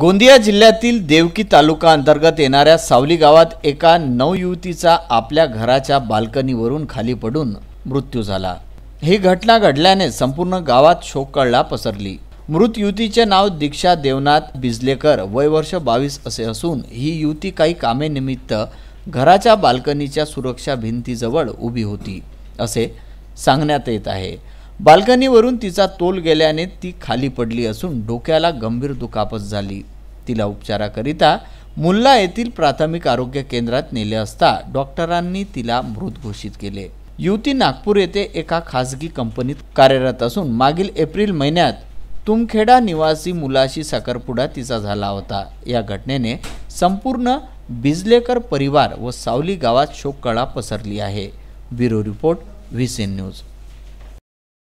गोंदिया जिल्ह्यातील देवकी तालुका अंतर्गत येणाऱ्या सावली गावात एका नवयुवतीचा आपल्या घराच्या बाल्कनीवरून खाली पडून मृत्यू झाला ही घटना घडल्याने संपूर्ण गावात शोककळला पसरली मृत युवतीचे नाव दीक्षा देवनाथ बिजलेकर वय वर्ष बावीस असे असून ही युवती काही कामे निमित्त घराच्या बाल्कनीच्या सुरक्षा भिंतीजवळ उभी होती असे सांगण्यात येत आहे बाल्कनीवरून तिचा तोल गेल्याने ती खाली पडली असून डोक्याला गंभीर दुखापत झाली तिला उपचाराकरिता मुल्ला येथील प्राथमिक आरोग्य केंद्रात नेले असता डॉक्टरांनी तिला मृत घोषित केले युवती नागपूर येथे एका खासगी कंपनीत कार्यरत असून मागील एप्रिल महिन्यात तुमखेडा निवासी मुलाशी साखरपुडा तिचा झाला होता या घटनेने संपूर्ण बिजलेकर परिवार व सावली गावात शोककळा पसरली आहे ब्युरो रिपोर्ट व्ही न्यूज